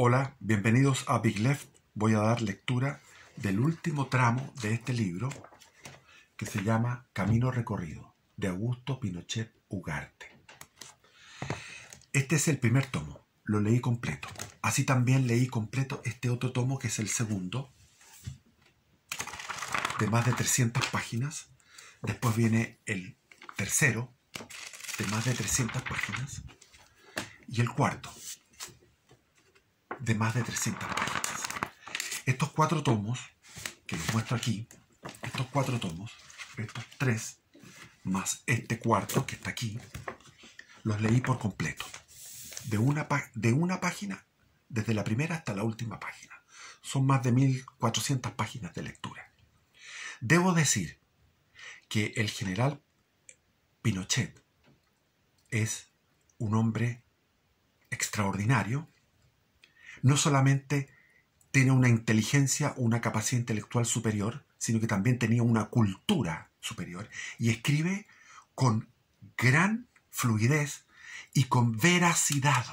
Hola, bienvenidos a Big Left. Voy a dar lectura del último tramo de este libro que se llama Camino Recorrido, de Augusto Pinochet Ugarte. Este es el primer tomo, lo leí completo. Así también leí completo este otro tomo que es el segundo, de más de 300 páginas. Después viene el tercero, de más de 300 páginas. Y el cuarto, de más de 300 páginas. Estos cuatro tomos, que les muestro aquí, estos cuatro tomos, estos tres, más este cuarto que está aquí, los leí por completo. De una, de una página, desde la primera hasta la última página. Son más de 1.400 páginas de lectura. Debo decir que el general Pinochet es un hombre extraordinario, no solamente tiene una inteligencia, una capacidad intelectual superior, sino que también tenía una cultura superior y escribe con gran fluidez y con veracidad.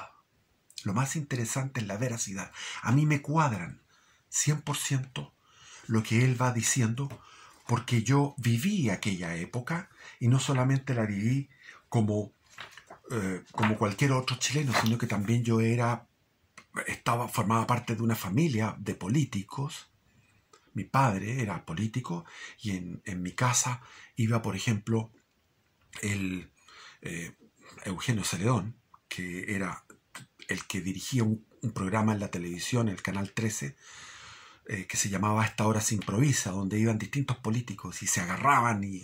Lo más interesante es la veracidad. A mí me cuadran 100% lo que él va diciendo porque yo viví aquella época y no solamente la viví como, eh, como cualquier otro chileno, sino que también yo era estaba, formaba parte de una familia de políticos. Mi padre era político y en, mi casa iba, por ejemplo, el eh, Eugenio Celedón, que era el que dirigía un, programa en la televisión, el Canal 13, eh, que se llamaba Esta hora se improvisa, donde iban distintos políticos y se agarraban y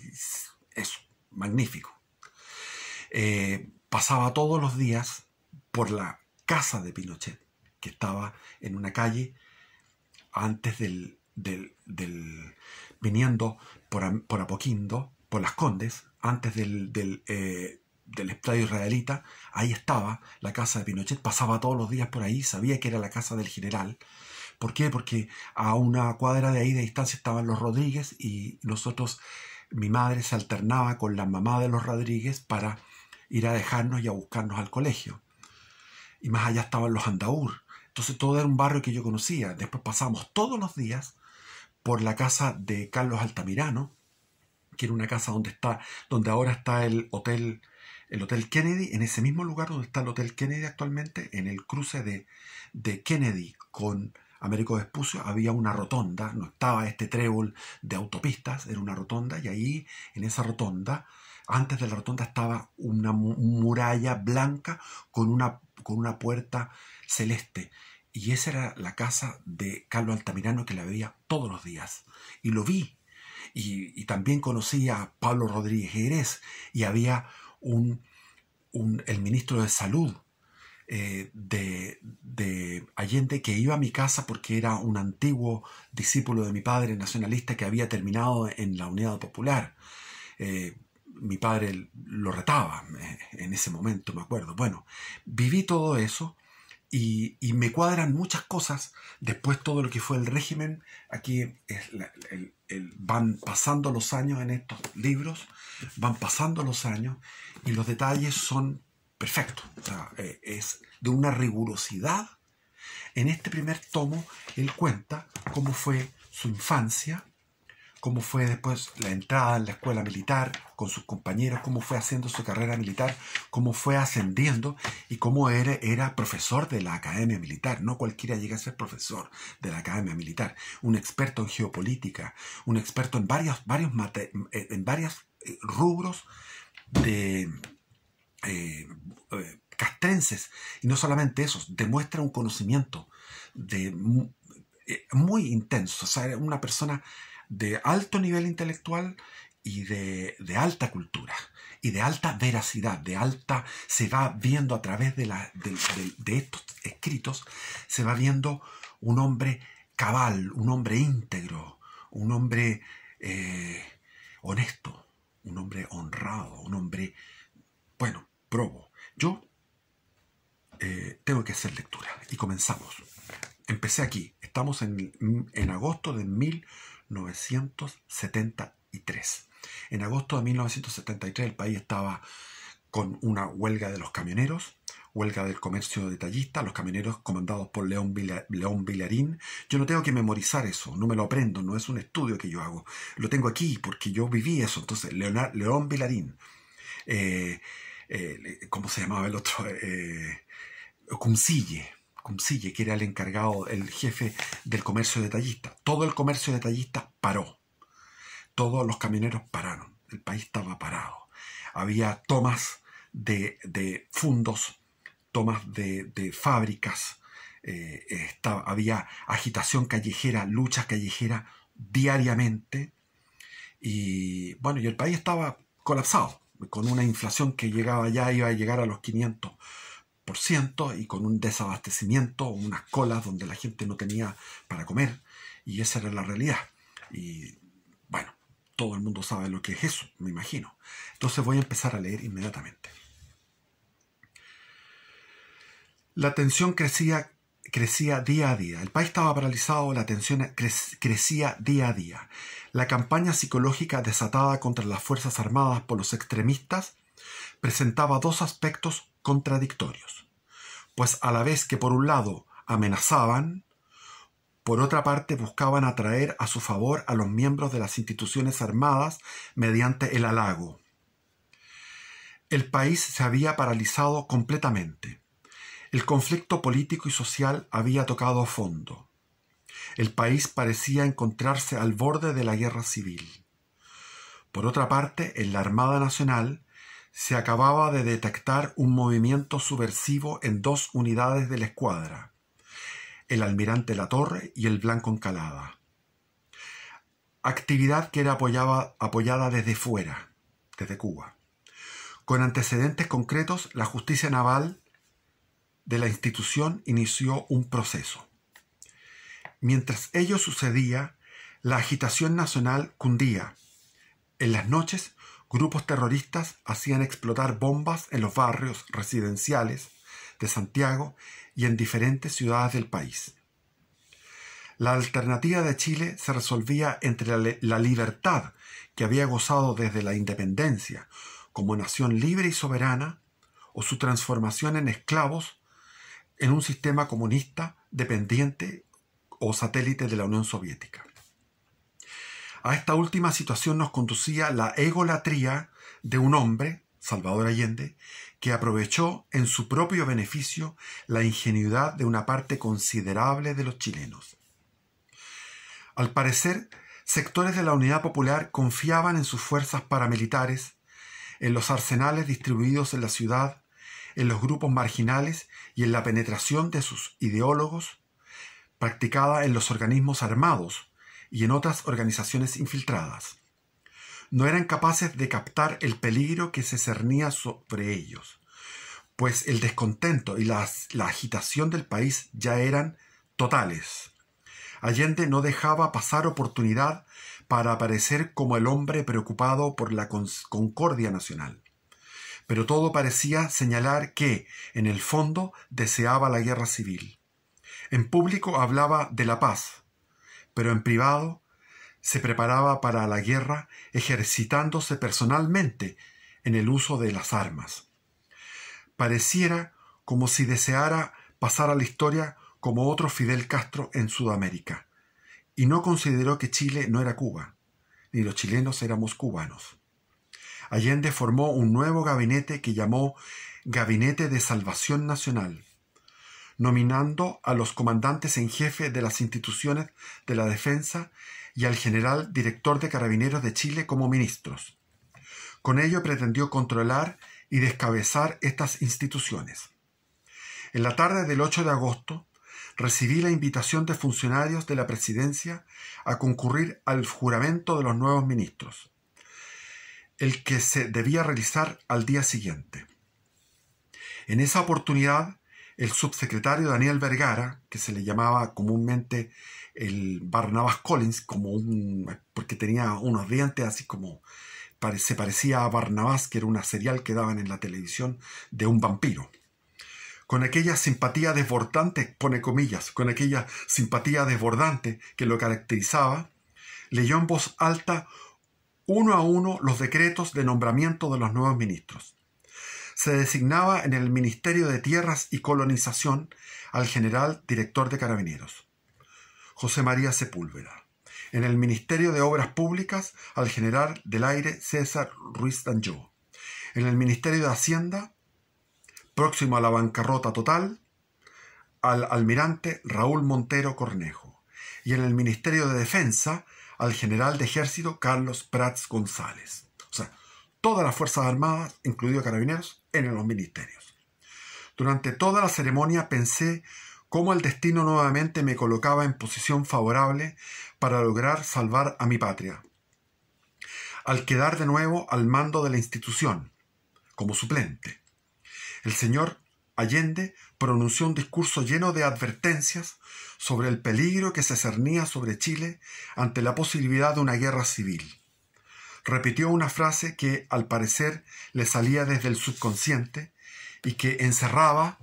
es magnífico. Eh, pasaba todos los días por la casa de Pinochet que estaba en una calle antes del, del, viniendo por, Apoquindo, por Las Condes, antes del, del, eh, del estadio israelita, ahí estaba la casa de Pinochet, pasaba todos los días por ahí, sabía que era la casa del general. ¿Por qué? Porque a una cuadra de ahí de distancia estaban los Rodríguez y nosotros, mi madre se alternaba con la mamá de los Rodríguez para ir a dejarnos y a buscarnos al colegio. Y más allá estaban los Andaur, entonces todo era un barrio que yo conocía. Después pasamos todos los días por la casa de Carlos Altamirano, que era una casa donde, está, donde ahora está el hotel, el hotel Kennedy, en ese mismo lugar donde está el hotel Kennedy actualmente, en el cruce de, de Kennedy con Américo Vespucio, había una rotonda, no estaba este trébol de autopistas, era una rotonda, y ahí en esa rotonda, antes de la rotonda estaba una muralla blanca con una, con una puerta celeste. Y esa era la casa de Carlos Altamirano que la veía todos los días. Y lo vi. Y, también conocí a Pablo Rodríguez Jerez. Y había un, el ministro de Salud eh, de, de, Allende que iba a mi casa porque era un antiguo discípulo de mi padre nacionalista que había terminado en la Unidad Popular. Eh, mi padre lo retaba eh, en ese momento, me acuerdo. Bueno, viví todo eso y, me cuadran muchas cosas. Después todo lo que fue el régimen, aquí van pasando los años en estos libros, van pasando los años y los detalles son perfectos. Eh, es de una rigurosidad. En este primer tomo, él cuenta cómo fue su infancia, cómo fue después la entrada en la escuela militar con sus compañeros, cómo fue haciendo su carrera militar, cómo fue ascendiendo y cómo era, profesor de la academia militar. No cualquiera llega a ser profesor de la academia militar, un experto en geopolítica, un experto en varios, varios, en varios eh, rubros de... Eh, eh, castrenses, y no solamente esos, demuestra un conocimiento de, muy intenso, o sea, una persona de alto nivel intelectual y de, alta cultura y de alta veracidad, de alta, se va viendo a través de, estos escritos, se va viendo un hombre cabal, un hombre íntegro, un hombre eh, honesto, un hombre honrado, un hombre, bueno, probo. Yo eh, tengo que hacer lectura y comenzamos. Empecé aquí, estamos en, en agosto de 1000 1973. En agosto de 1973 el país estaba con una huelga de los camioneros, huelga del comercio detallista, los camioneros comandados por León, León Vilarín. Yo no tengo que memorizar eso, no me lo aprendo, no es un estudio que yo hago. Lo tengo aquí porque yo viví eso. Entonces, León Vilarín. Eh, eh, ¿Cómo se llamaba el otro? Eh, Cuncille que era el encargado, el jefe del comercio detallista. Todo el comercio detallista paró. Todos los camioneros pararon. El país estaba parado. Había tomas de, de fundos, tomas de, de fábricas. Eh, estaba, había agitación callejera, lucha callejera diariamente. Y bueno, y el país estaba colapsado, con una inflación que llegaba ya, iba a llegar a los 500 y con un desabastecimiento, unas colas donde la gente no tenía para comer y esa era la realidad. Y bueno, todo el mundo sabe lo que es eso, me imagino. Entonces voy a empezar a leer inmediatamente. La tensión crecía, crecía día a día. El país estaba paralizado, la tensión crecía día a día. La campaña psicológica desatada contra las Fuerzas Armadas por los extremistas presentaba dos aspectos contradictorios, pues a la vez que por un lado amenazaban, por otra parte buscaban atraer a su favor a los miembros de las instituciones armadas mediante el halago. El país se había paralizado completamente. El conflicto político y social había tocado fondo. El país parecía encontrarse al borde de la guerra civil. Por otra parte, en la Armada Nacional se acababa de detectar un movimiento subversivo en dos unidades de la escuadra, el almirante La Torre y el Blanco Encalada. Actividad que era apoyada desde fuera, desde Cuba. Con antecedentes concretos, la justicia naval de la institución inició un proceso. Mientras ello sucedía, la agitación nacional cundía. En las noches grupos terroristas hacían explotar bombas en los barrios residenciales de Santiago y en diferentes ciudades del país. La alternativa de Chile se resolvía entre la, libertad que había gozado desde la independencia como nación libre y soberana o su transformación en esclavos en un sistema comunista dependiente o satélite de la Unión Soviética. A esta última situación nos conducía la egolatría de un hombre, Salvador Allende, que aprovechó en su propio beneficio la ingenuidad de una parte considerable de los chilenos. Al parecer, sectores de la Unidad Popular confiaban en sus fuerzas paramilitares, en los arsenales distribuidos en la ciudad, en los grupos marginales y en la penetración de sus ideólogos practicada en los organismos armados y en otras organizaciones infiltradas. No eran capaces de captar el peligro que se cernía sobre ellos, pues el descontento y la agitación del país ya eran totales. Allende no dejaba pasar oportunidad para aparecer como el hombre preocupado por la concordia nacional. Pero todo parecía señalar que, en el fondo, deseaba la guerra civil. En público hablaba de la paz, pero en privado se preparaba para la guerra ejercitándose personalmente en el uso de las armas. Pareciera como si deseara pasar a la historia como otro Fidel Castro en Sudamérica, y no consideró que Chile no era Cuba, ni los chilenos éramos cubanos. Allende formó un nuevo gabinete que llamó Gabinete de Salvación Nacional, nominando a los comandantes en jefe de las instituciones de la defensa y al general director de carabineros de Chile como ministros. Con ello pretendió controlar y descabezar estas instituciones. En la tarde del 8 de agosto, recibí la invitación de funcionarios de la presidencia a concurrir al juramento de los nuevos ministros, el que se debía realizar al día siguiente. En esa oportunidad el subsecretario Daniel Vergara, que se le llamaba comúnmente el Barnabas Collins, como un, porque tenía unos dientes así como se parecía a Barnabas, que era una serial que daban en la televisión de un vampiro. Con aquella simpatía desbordante, pone comillas, con aquella simpatía desbordante que lo caracterizaba, leyó en voz alta uno a uno los decretos de nombramiento de los nuevos ministros se designaba en el Ministerio de Tierras y Colonización al general director de Carabineros, José María Sepúlveda. En el Ministerio de Obras Públicas al general del aire César Ruiz Danjó. En el Ministerio de Hacienda, próximo a la bancarrota total, al almirante Raúl Montero Cornejo. Y en el Ministerio de Defensa al general de ejército Carlos Prats González. O sea, todas las Fuerzas Armadas, incluido Carabineros, en los ministerios. Durante toda la ceremonia pensé cómo el destino nuevamente me colocaba en posición favorable para lograr salvar a mi patria, al quedar de nuevo al mando de la institución, como suplente. El señor Allende pronunció un discurso lleno de advertencias sobre el peligro que se cernía sobre Chile ante la posibilidad de una guerra civil repitió una frase que al parecer le salía desde el subconsciente y que encerraba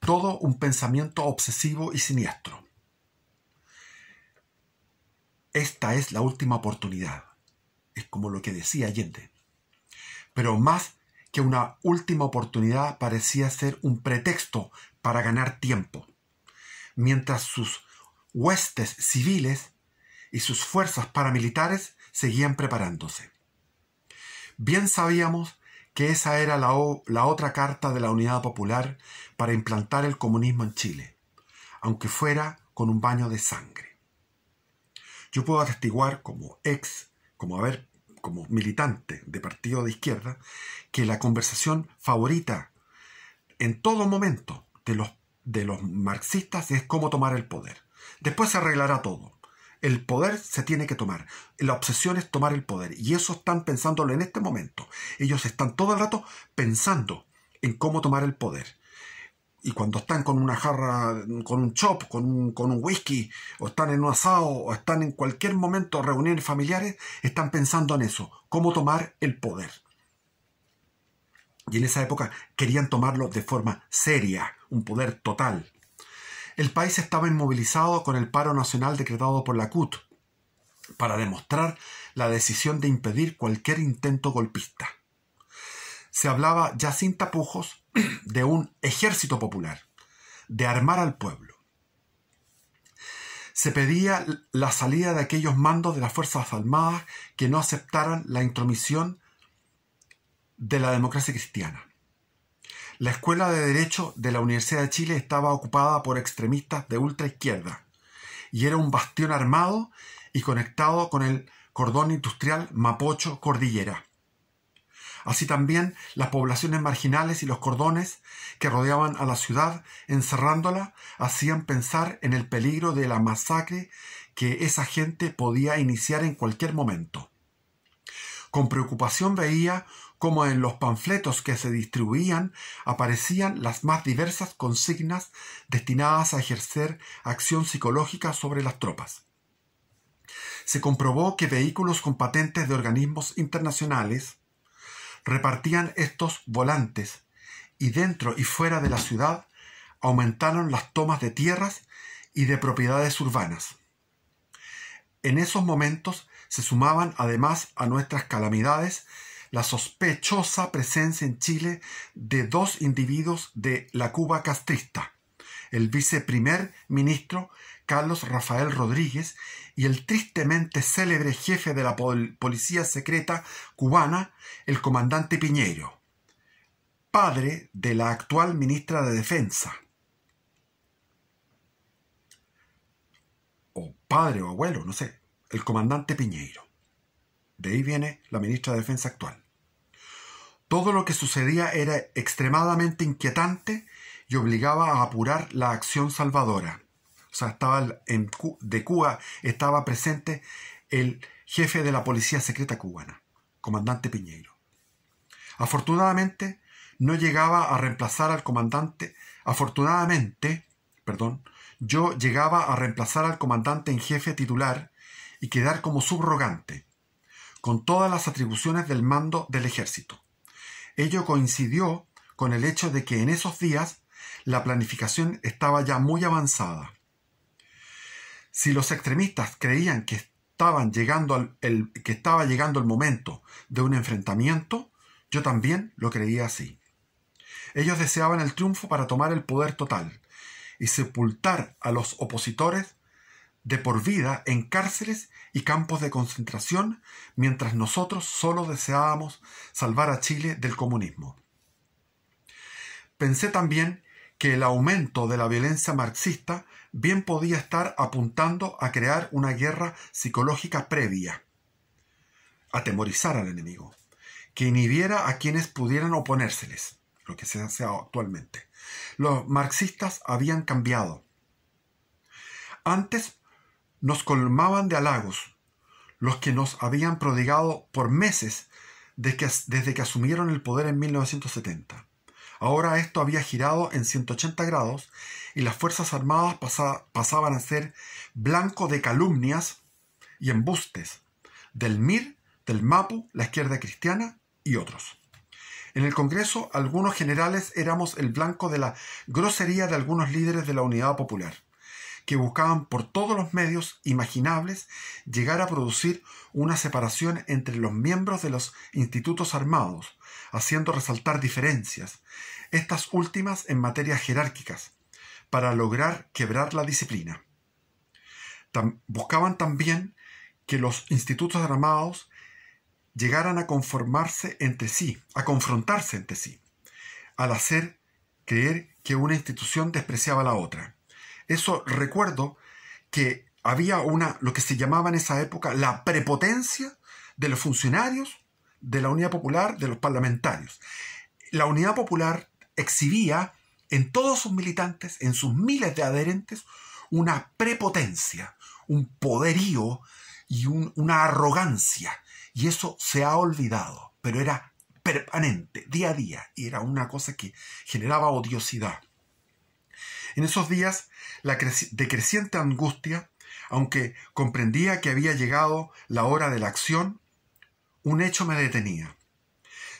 todo un pensamiento obsesivo y siniestro. Esta es la última oportunidad, es como lo que decía Allende. Pero más que una última oportunidad parecía ser un pretexto para ganar tiempo, mientras sus huestes civiles y sus fuerzas paramilitares seguían preparándose. Bien sabíamos que esa era la, otra carta de la Unidad Popular para implantar el comunismo en Chile, aunque fuera con un baño de sangre. Yo puedo atestiguar como ex, como haber como militante de partido de izquierda, que la conversación favorita en todo momento de los marxistas es cómo tomar el poder. Después se arreglará todo. El poder se tiene que tomar. La obsesión es tomar el poder. Y eso están pensándolo en este momento. Ellos están todo el rato pensando en cómo tomar el poder. Y cuando están con una jarra, con un chop, con un, whisky, o están en un asado, o están en cualquier momento reuniones familiares, están pensando en eso, cómo tomar el poder. Y en esa época querían tomarlo de forma seria, un poder total. El país estaba inmovilizado con el paro nacional decretado por la CUT para demostrar la decisión de impedir cualquier intento golpista. Se hablaba ya sin tapujos de un ejército popular, de armar al pueblo. Se pedía la salida de aquellos mandos de las Fuerzas Armadas que no aceptaran la intromisión de la democracia cristiana. La Escuela de Derecho de la Universidad de Chile estaba ocupada por extremistas de ultraizquierda y era un bastión armado y conectado con el cordón industrial Mapocho Cordillera. Así también las poblaciones marginales y los cordones que rodeaban a la ciudad, encerrándola, hacían pensar en el peligro de la masacre que esa gente podía iniciar en cualquier momento. Con preocupación veía como en los panfletos que se distribuían aparecían las más diversas consignas destinadas a ejercer acción psicológica sobre las tropas. Se comprobó que vehículos con patentes de organismos internacionales repartían estos volantes y dentro y fuera de la ciudad aumentaron las tomas de tierras y de propiedades urbanas. En esos momentos se sumaban además a nuestras calamidades la sospechosa presencia en Chile de dos individuos de la Cuba castrista, el viceprimer ministro Carlos Rafael Rodríguez y el tristemente célebre jefe de la policía secreta cubana, el comandante Piñero, padre de la actual ministra de Defensa. O padre o abuelo, no sé, el comandante Piñeiro. De ahí viene la ministra de Defensa actual. Todo lo que sucedía era extremadamente inquietante y obligaba a apurar la acción salvadora. O sea, estaba de Cuba estaba presente el jefe de la Policía Secreta Cubana, comandante Piñeiro. Afortunadamente, no llegaba a reemplazar al comandante. Afortunadamente, perdón, yo llegaba a reemplazar al comandante en jefe titular y quedar como subrogante, con todas las atribuciones del mando del ejército. Ello coincidió con el hecho de que en esos días la planificación estaba ya muy avanzada. Si los extremistas creían que, estaban llegando que estaba llegando el momento de un enfrentamiento, yo también lo creía así. Ellos deseaban el triunfo para tomar el poder total y sepultar a los opositores de por vida en cárceles y campos de concentración, mientras nosotros solo deseábamos salvar a Chile del comunismo. Pensé también que el aumento de la violencia marxista bien podía estar apuntando a crear una guerra psicológica previa, atemorizar al enemigo, que inhibiera a quienes pudieran oponérseles, lo que se hace actualmente. Los marxistas habían cambiado. Antes nos colmaban de halagos, los que nos habían prodigado por meses desde que, asumieron el poder en 1970. Ahora esto había girado en 180 grados y las Fuerzas Armadas pasaban a ser blanco de calumnias y embustes del MIR, del MAPU, la izquierda cristiana y otros. En el Congreso, algunos generales éramos el blanco de la grosería de algunos líderes de la Unidad Popular que buscaban por todos los medios imaginables llegar a producir una separación entre los miembros de los institutos armados, haciendo resaltar diferencias, estas últimas en materias jerárquicas, para lograr quebrar la disciplina. buscaban también que los institutos armados llegaran a conformarse entre sí, a confrontarse entre sí, al hacer creer que una institución despreciaba a la otra. Eso recuerdo que había una, lo que se llamaba en esa época, la prepotencia de los funcionarios de la Unidad Popular, de los parlamentarios. La Unidad Popular exhibía en todos sus militantes, en sus miles de adherentes, una prepotencia, un poderío y una arrogancia. Y eso se ha olvidado, pero era permanente, día a día, y era una cosa que generaba odiosidad. En esos días, la decreciente angustia, aunque comprendía que había llegado la hora de la acción, un hecho me detenía.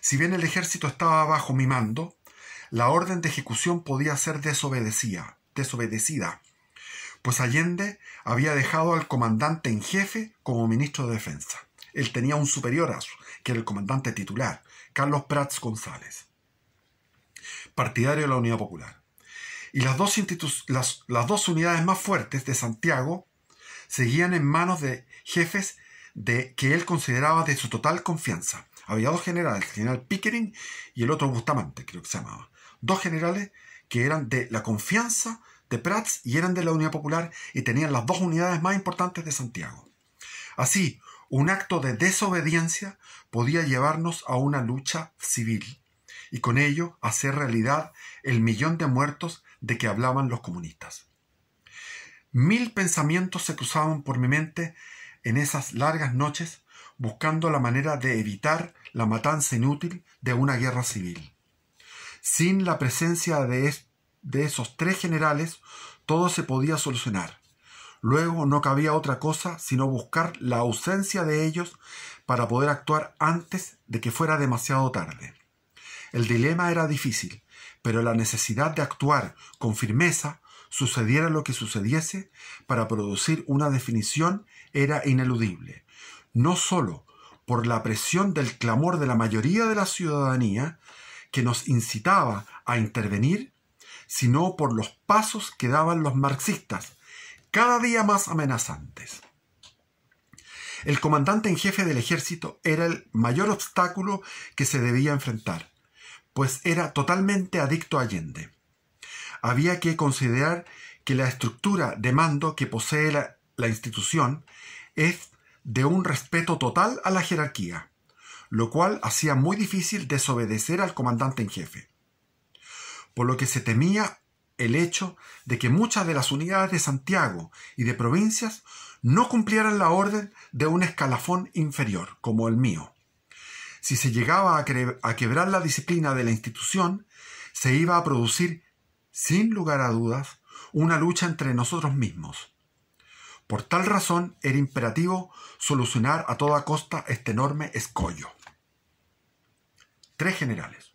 Si bien el ejército estaba bajo mi mando, la orden de ejecución podía ser desobedecida, desobedecida, pues Allende había dejado al comandante en jefe como ministro de Defensa. Él tenía un superior que era el comandante titular, Carlos Prats González, partidario de la Unidad Popular y las dos, las, dos unidades más fuertes de Santiago seguían en manos de jefes de, que él consideraba de su total confianza. Había dos generales, el general Pickering y el otro Bustamante, creo que se llamaba. Dos generales que eran de la confianza de Prats y eran de la Unidad Popular y tenían las dos unidades más importantes de Santiago. Así, un acto de desobediencia podía llevarnos a una lucha civil y con ello hacer realidad el millón de muertos de que hablaban los comunistas. Mil pensamientos se cruzaban por mi mente en esas largas noches buscando la manera de evitar la matanza inútil de una guerra civil. Sin la presencia de, de esos tres generales, todo se podía solucionar. Luego no cabía otra cosa sino buscar la ausencia de ellos para poder actuar antes de que fuera demasiado tarde. El dilema era difícil, pero la necesidad de actuar con firmeza, sucediera lo que sucediese, para producir una definición era ineludible, no sólo por la presión del clamor de la mayoría de la ciudadanía que nos incitaba a intervenir, sino por los pasos que daban los marxistas, cada día más amenazantes. El comandante en jefe del ejército era el mayor obstáculo que se debía enfrentar pues era totalmente adicto a Allende. Había que considerar que la estructura de mando que posee la, la institución es de un respeto total a la jerarquía, lo cual hacía muy difícil desobedecer al comandante en jefe. Por lo que se temía el hecho de que muchas de las unidades de Santiago y de provincias no cumplieran la orden de un escalafón inferior, como el mío, si se llegaba a, quebrar la disciplina de la institución, se iba a producir, sin lugar a dudas, una lucha entre nosotros mismos. Por tal razón era imperativo solucionar a toda costa este enorme escollo. Tres generales.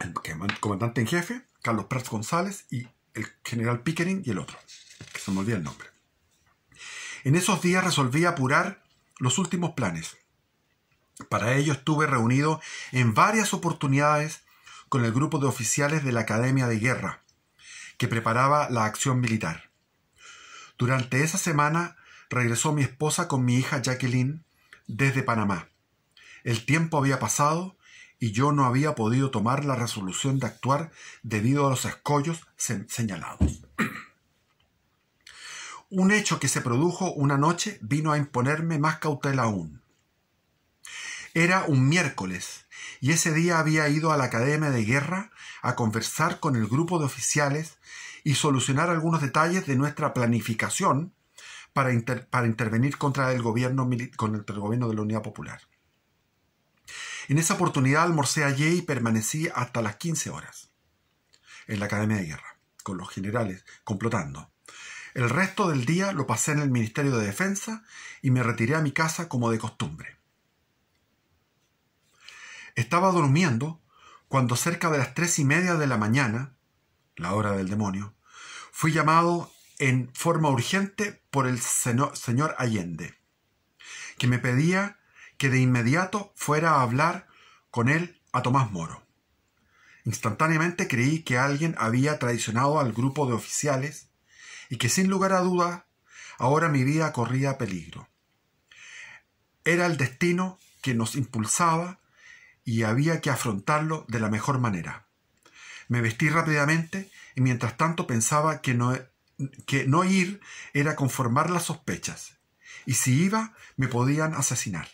El comandante en jefe, Carlos Prats González, y el general Pickering y el otro, que se me olvida el nombre. En esos días resolví apurar los últimos planes. Para ello estuve reunido en varias oportunidades con el grupo de oficiales de la Academia de Guerra, que preparaba la acción militar. Durante esa semana regresó mi esposa con mi hija Jacqueline desde Panamá. El tiempo había pasado y yo no había podido tomar la resolución de actuar debido a los escollos señalados. Un hecho que se produjo una noche vino a imponerme más cautela aún. Era un miércoles, y ese día había ido a la Academia de Guerra a conversar con el grupo de oficiales y solucionar algunos detalles de nuestra planificación para, para intervenir contra el, gobierno contra el gobierno de la Unidad Popular. En esa oportunidad almorcé allí y permanecí hasta las 15 horas en la Academia de Guerra, con los generales, complotando. El resto del día lo pasé en el Ministerio de Defensa y me retiré a mi casa como de costumbre. Estaba durmiendo cuando cerca de las tres y media de la mañana, la hora del demonio, fui llamado en forma urgente por el señor Allende, que me pedía que de inmediato fuera a hablar con él a Tomás Moro. Instantáneamente creí que alguien había traicionado al grupo de oficiales y que sin lugar a duda ahora mi vida corría peligro. Era el destino que nos impulsaba y había que afrontarlo de la mejor manera. Me vestí rápidamente y mientras tanto pensaba que no, e-, que no ir era conformar las sospechas, y si iba me podían asesinar.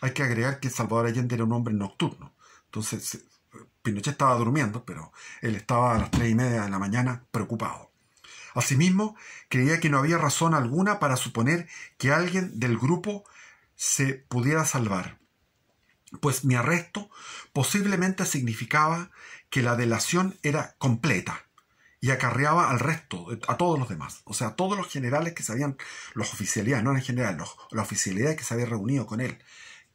Hay que agregar que Salvador Allende era un hombre nocturno, entonces eh, Pinochet estaba durmiendo, pero él estaba a las tres y media de la mañana preocupado. Asimismo, creía que no había razón alguna para suponer que alguien del grupo se pudiera salvar pues mi arresto posiblemente significaba que la delación era completa y acarreaba al resto, a todos los demás. O sea, todos los generales que se habían, los oficialidades, no en general, los, la oficialidad que se había reunido con él,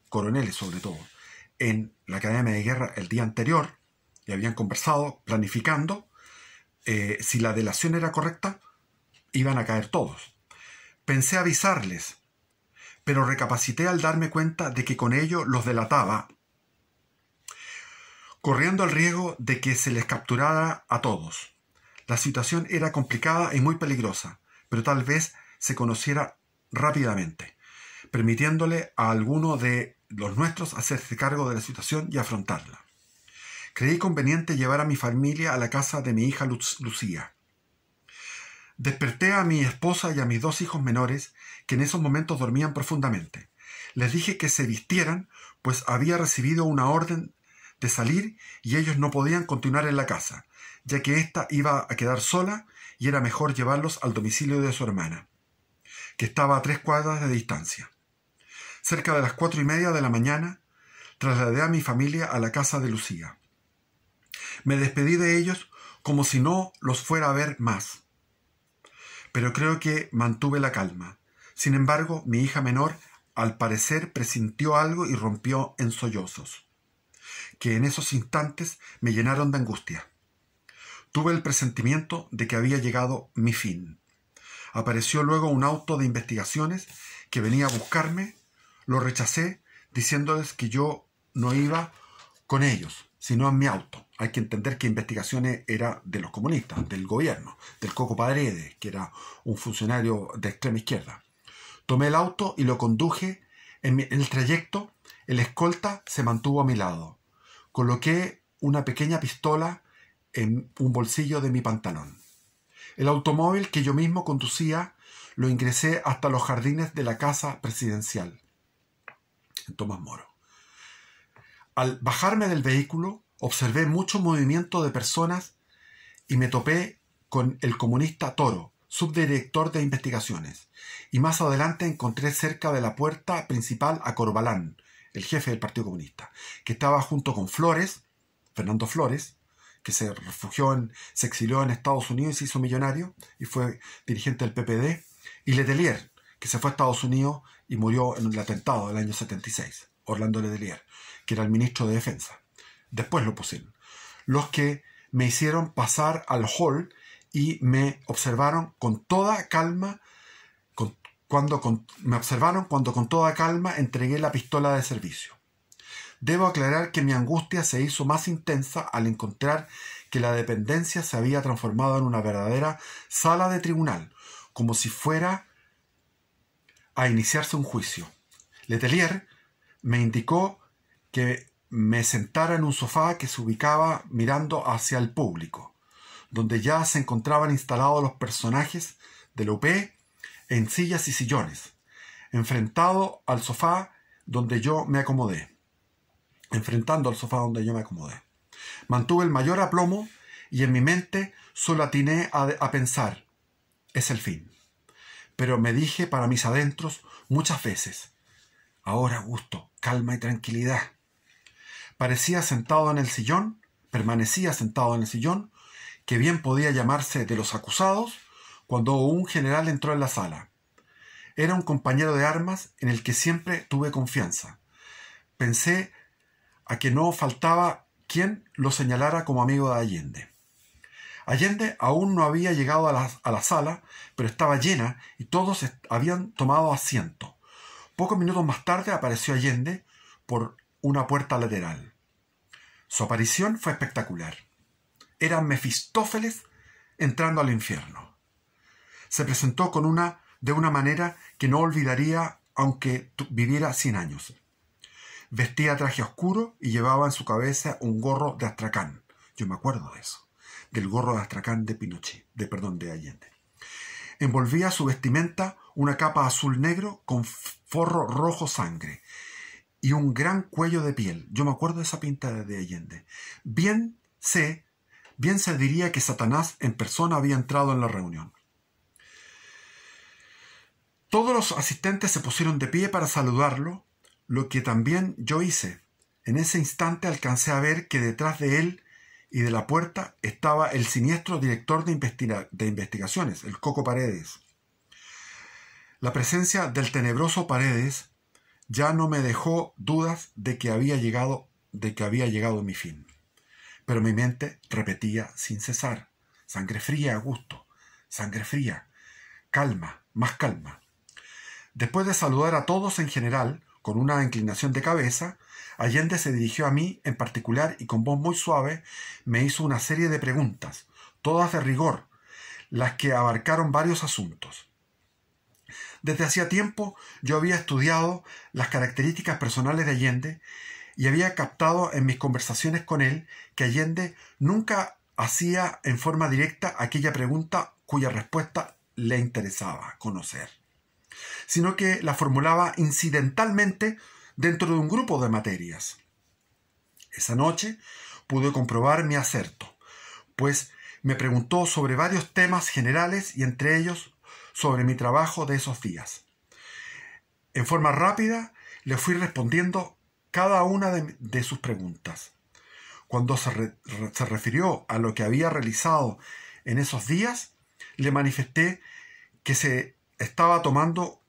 coroneles sobre todo, en la Academia de Guerra el día anterior, y habían conversado, planificando, eh, si la delación era correcta, iban a caer todos. Pensé avisarles pero recapacité al darme cuenta de que con ello los delataba, corriendo el riesgo de que se les capturara a todos. La situación era complicada y muy peligrosa, pero tal vez se conociera rápidamente, permitiéndole a alguno de los nuestros hacerse cargo de la situación y afrontarla. Creí conveniente llevar a mi familia a la casa de mi hija Lucía, Desperté a mi esposa y a mis dos hijos menores, que en esos momentos dormían profundamente. Les dije que se vistieran, pues había recibido una orden de salir y ellos no podían continuar en la casa, ya que ésta iba a quedar sola y era mejor llevarlos al domicilio de su hermana, que estaba a tres cuadras de distancia. Cerca de las cuatro y media de la mañana, trasladé a mi familia a la casa de Lucía. Me despedí de ellos como si no los fuera a ver más pero creo que mantuve la calma. Sin embargo, mi hija menor al parecer presintió algo y rompió en sollozos, que en esos instantes me llenaron de angustia. Tuve el presentimiento de que había llegado mi fin. Apareció luego un auto de investigaciones que venía a buscarme, lo rechacé diciéndoles que yo no iba con ellos, sino en mi auto hay que entender que investigaciones era de los comunistas, del gobierno, del Coco Paredes, que era un funcionario de extrema izquierda. Tomé el auto y lo conduje. En, el trayecto, el escolta se mantuvo a mi lado. Coloqué una pequeña pistola en un bolsillo de mi pantalón. El automóvil que yo mismo conducía lo ingresé hasta los jardines de la casa presidencial en Tomás Moro. Al bajarme del vehículo, observé mucho movimiento de personas y me topé con el comunista Toro, subdirector de investigaciones, y más adelante encontré cerca de la puerta principal a Corbalán, el jefe del Partido Comunista, que estaba junto con Flores, Fernando Flores, que se refugió en, se exilió en Estados Unidos y se hizo millonario y fue dirigente del PPD, y Letelier, que se fue a Estados Unidos y murió en el atentado del año 76, Orlando Letelier, que era el ministro de Defensa después lo pusieron, los que me hicieron pasar al hall y me observaron con toda calma, cuando me observaron cuando con toda calma entregué la pistola de servicio. Debo aclarar que mi angustia se hizo más intensa al encontrar que la dependencia se había transformado en una verdadera sala de tribunal, como si fuera a iniciarse un juicio. Letelier me indicó que me sentara en un sofá que se ubicaba mirando hacia el público, donde ya se encontraban instalados los personajes del op en sillas y sillones, enfrentado al sofá donde yo me acomodé, enfrentando al sofá donde yo me acomodé. Mantuve el mayor aplomo y en mi mente solo atiné a pensar, es el fin. Pero me dije para mis adentros muchas veces, ahora gusto, calma y tranquilidad Parecía sentado en el sillón, permanecía sentado en el sillón, que bien podía llamarse de los acusados, cuando un general entró en la sala. Era un compañero de armas en el que siempre tuve confianza. Pensé a que no faltaba quien lo señalara como amigo de Allende. Allende aún no había llegado a la, a la sala, pero estaba llena y todos habían tomado asiento. Pocos minutos más tarde apareció Allende, por una puerta lateral. Su aparición fue espectacular. Era Mefistófeles entrando al infierno. Se presentó con una, de una manera que no olvidaría aunque viviera 100 años. Vestía traje oscuro y llevaba en su cabeza un gorro de astracán. Yo me acuerdo de eso, del gorro de astracán de Pinochet, de perdón, de Allende. Envolvía su vestimenta una capa azul negro con forro rojo sangre y un gran cuello de piel. Yo me acuerdo de esa pinta de Allende. Bien sé bien se diría que Satanás en persona había entrado en la reunión. Todos los asistentes se pusieron de pie para saludarlo, lo que también yo hice. En ese instante alcancé a ver que detrás de él y de la puerta estaba el siniestro director de investigaciones, el Coco Paredes. La presencia del tenebroso Paredes ya no me dejó dudas de que había llegado, de que había llegado mi fin. Pero mi mente repetía sin cesar, sangre fría, a gusto, sangre fría, calma, más calma. Después de saludar a todos en general, con una inclinación de cabeza, Allende se dirigió a mí en particular y con voz muy suave me hizo una serie de preguntas, todas de rigor, las que abarcaron varios asuntos. Desde hacía tiempo yo había estudiado las características personales de Allende y había captado en mis conversaciones con él que Allende nunca hacía en forma directa aquella pregunta cuya respuesta le interesaba conocer, sino que la formulaba incidentalmente dentro de un grupo de materias. Esa noche pude comprobar mi acerto, pues me preguntó sobre varios temas generales y entre ellos sobre mi trabajo de esos días. En forma rápida le fui respondiendo cada una de, sus preguntas. Cuando se, se refirió a lo que había realizado en esos días, le manifesté que se estaba tomando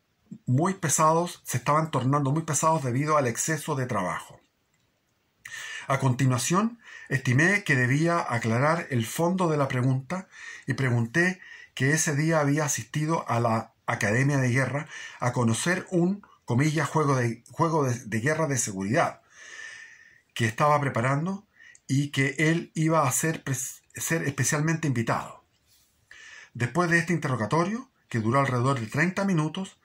muy pesados, se estaban tornando muy pesados debido al exceso de trabajo. A continuación, estimé que debía aclarar el fondo de la pregunta y pregunté que ese día había asistido a la Academia de Guerra a conocer un, comillas, juego de, juego guerra de seguridad que estaba preparando y que él iba a ser, ser especialmente invitado. Después de este interrogatorio, que duró alrededor de 30 minutos,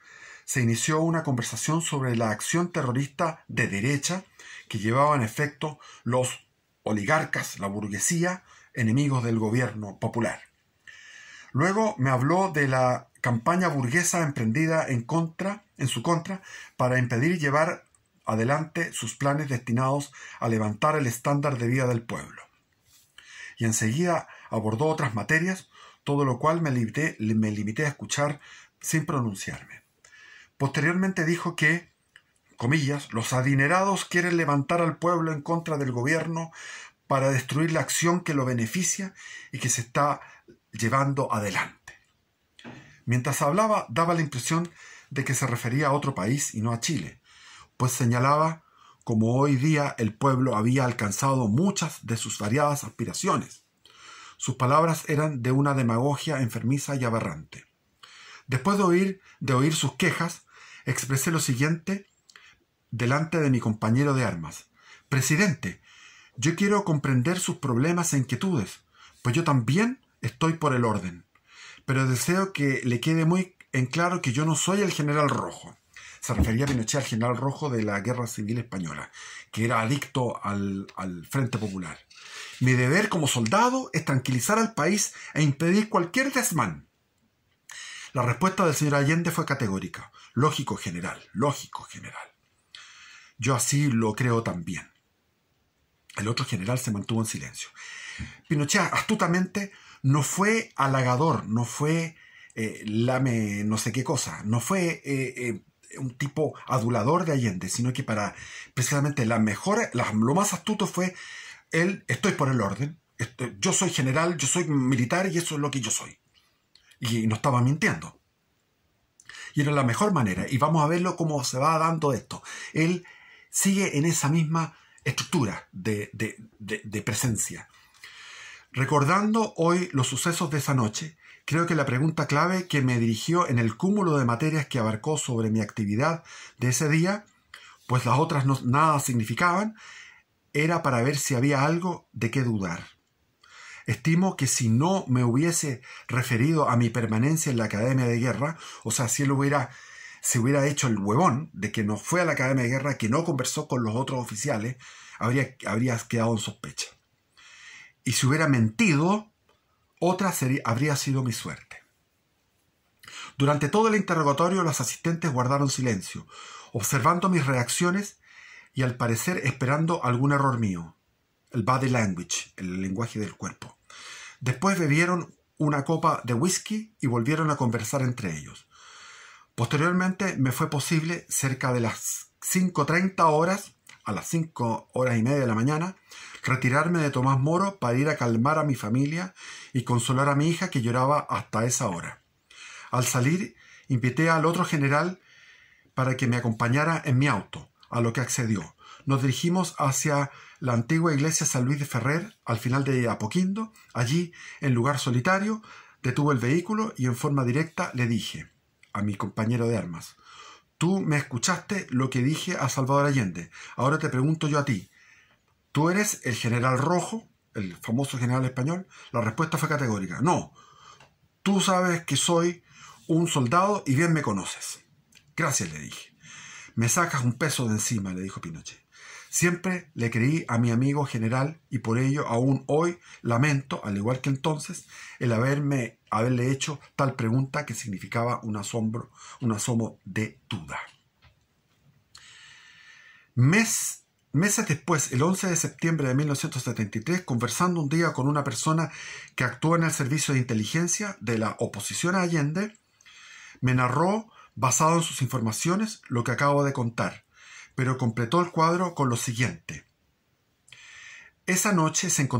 se inició una conversación sobre la acción terrorista de derecha que llevaba en efecto los oligarcas, la burguesía, enemigos del gobierno popular. Luego me habló de la campaña burguesa emprendida en, contra, en su contra para impedir llevar adelante sus planes destinados a levantar el estándar de vida del pueblo. Y enseguida abordó otras materias, todo lo cual me limité, me limité a escuchar sin pronunciarme. Posteriormente dijo que, comillas, los adinerados quieren levantar al pueblo en contra del gobierno para destruir la acción que lo beneficia y que se está llevando adelante. Mientras hablaba daba la impresión de que se refería a otro país y no a Chile, pues señalaba como hoy día el pueblo había alcanzado muchas de sus variadas aspiraciones. Sus palabras eran de una demagogia enfermiza y aberrante. Después de oír, de oír sus quejas, expresé lo siguiente delante de mi compañero de armas. Presidente, yo quiero comprender sus problemas e inquietudes, pues yo también estoy por el orden, pero deseo que le quede muy en claro que yo no soy el general rojo. Se refería Pinochet al general rojo de la Guerra Civil Española, que era adicto al, al Frente Popular. Mi deber como soldado es tranquilizar al país e impedir cualquier desmán. La respuesta del señor Allende fue categórica. Lógico, general, lógico, general. Yo así lo creo también. El otro general se mantuvo en silencio. Pinochet astutamente no fue halagador, no fue eh, lame no sé qué cosa, no fue eh, eh, un tipo adulador de Allende, sino que para precisamente la mejor lo más astuto fue él, estoy por el orden, yo soy general, yo soy militar y eso es lo que yo soy. Y no estaba mintiendo. Y era la mejor manera, y vamos a verlo cómo se va dando esto. Él sigue en esa misma estructura de presencia Recordando hoy los sucesos de esa noche, creo que la pregunta clave que me dirigió en el cúmulo de materias que abarcó sobre mi actividad de ese día, pues las otras no, nada significaban, era para ver si había algo de qué dudar. Estimo que si no me hubiese referido a mi permanencia en la Academia de Guerra, o sea, si él hubiera, se hubiera hecho el huevón de que no fue a la Academia de Guerra, que no conversó con los otros oficiales, habría quedado en sospecha y si hubiera mentido, otra sería, habría sido mi suerte. Durante todo el interrogatorio los asistentes guardaron silencio, observando mis reacciones y al parecer esperando algún error mío, el body language, el lenguaje del cuerpo. Después bebieron una copa de whisky y volvieron a conversar entre ellos. Posteriormente me fue posible, cerca de las 5.30 horas, a las cinco horas y media de la mañana, retirarme de Tomás Moro para ir a calmar a mi familia y consolar a mi hija que lloraba hasta esa hora. Al salir, invité al otro general para que me acompañara en mi auto, a lo que accedió. Nos dirigimos hacia la antigua iglesia San Luis de Ferrer, al final de Apoquindo. Allí, en lugar solitario, detuvo el vehículo y en forma directa le dije a mi compañero de armas, Tú me escuchaste lo que dije a Salvador Allende. Ahora te pregunto yo a ti. ¿Tú eres el general rojo, el famoso general español? La respuesta fue categórica. No. Tú sabes que soy un soldado y bien me conoces. Gracias, le dije. Me sacas un peso de encima, le dijo Pinochet. Siempre le creí a mi amigo general y por ello aún hoy lamento, al igual que entonces, el haberme haberle hecho tal pregunta que significaba un asombro, un asomo de duda. Mes, meses después, el 11 de septiembre de 1973, conversando un día con una persona que actuó en el servicio de inteligencia de la oposición a Allende, me narró, basado en sus informaciones, lo que acabo de contar, pero completó el cuadro con lo siguiente. Esa noche se encontró